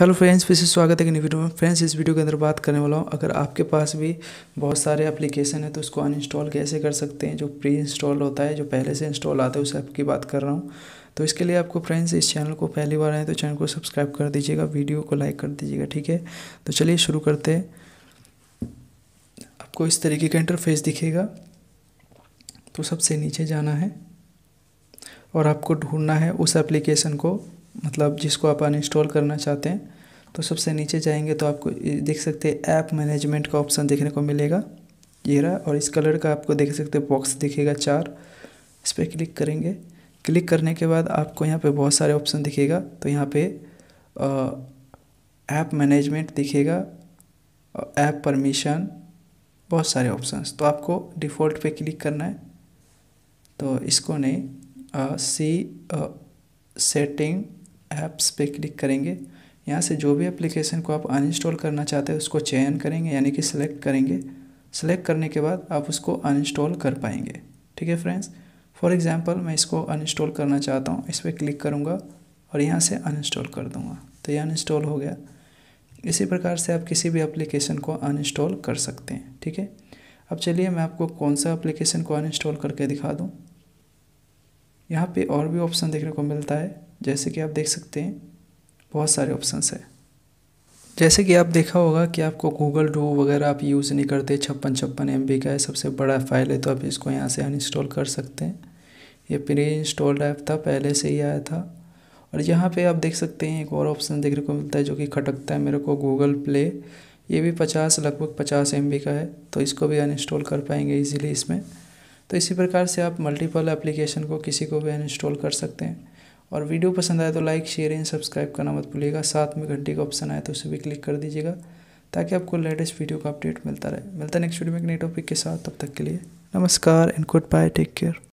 hello friends फिर से स्वागत है कि नई वीडियो में फ्रेंड्स इस वीडियो के अंदर बात करने वाला हूँ अगर आपके पास भी बहुत सारे एप्लीकेशन है तो उसको अनइंस्टॉल कैसे कर सकते हैं जो प्री इंस्टॉल होता है जो पहले से इंस्टॉल आता है उस ऐप की बात कर रहा हूँ तो इसके लिए आपको फ्रेंड्स इस चैनल को पहली बार आए तो चैनल को सब्सक्राइब कर दीजिएगा वीडियो को लाइक कर दीजिएगा ठीक है तो चलिए शुरू करते हैं आपको इस तरीके का इंटरफेस दिखेगा तो सबसे नीचे जाना है और आपको ढूंढना है उस एप्लीकेशन को मतलब जिसको आप अनइंस्टॉल करना चाहते हैं तो सबसे नीचे जाएंगे तो आपको देख सकते हैं ऐप मैनेजमेंट का ऑप्शन देखने को मिलेगा ये रहा और इस कलर का आपको देख सकते हैं बॉक्स दिखेगा चार इस पर क्लिक करेंगे क्लिक करने के बाद आपको यहाँ पे बहुत सारे ऑप्शन दिखेगा तो यहाँ पे ऐप मैनेजमेंट दिखेगा ऐप परमिशन बहुत सारे ऑप्शंस तो आपको डिफ़ॉल्ट पे क्लिक करना है तो इसको नहीं सी सेटिंग ऐप्स पे क्लिक करेंगे यहाँ से जो भी एप्लीकेशन को आप अनइंस्टॉल करना चाहते हैं उसको चयन करेंगे यानी कि सिलेक्ट करेंगे सिलेक्ट करने के बाद आप उसको अनइंस्टॉल कर पाएंगे ठीक है फ्रेंड्स फॉर एग्ज़ाम्पल मैं इसको अनइंस्टॉल करना चाहता हूँ इस पर क्लिक करूँगा और यहाँ से अनइंस्टॉल कर दूँगा तो ये अनइंस्टॉल हो गया इसी प्रकार से आप किसी भी एप्लीकेशन को अनइंस्टॉल कर सकते हैं ठीक है अब चलिए मैं आपको कौन सा एप्लीकेशन को अनइंस्टॉल करके दिखा दूँ यहाँ पे और भी ऑप्शन देखने को मिलता है जैसे कि आप देख सकते हैं बहुत सारे ऑप्शंस हैं जैसे कि आप देखा होगा कि आपको गूगल डू वगैरह आप यूज़ नहीं करते छप्पन छप्पन एम का है सबसे बड़ा फाइल है तो आप इसको यहाँ से अनइंस्टॉल कर सकते हैं ये प्री इंस्टॉल्ड ऐप था पहले से ही आया था और यहाँ पे आप देख सकते हैं एक और ऑप्शन देखने को मिलता है जो कि खटकता है मेरे को गूगल प्ले ये भी पचास लगभग पचास एम का है तो इसको भी अनइंस्टॉल कर पाएंगे ईजिली इसमें तो इसी प्रकार से आप मल्टीपल एप्लीकेशन को किसी को भी अनइंस्टॉल कर सकते हैं और वीडियो पसंद आए तो लाइक शेयर एंड सब्सक्राइब करना मत भूलिएगा साथ में घंटे का ऑप्शन आए तो उसे भी क्लिक कर दीजिएगा ताकि आपको लेटेस्ट वीडियो का अपडेट मिलता रहे मिलता है नेक्स्ट वीडियो में एक नए टॉपिक के साथ तब तक के लिए नमस्कार and good bye take care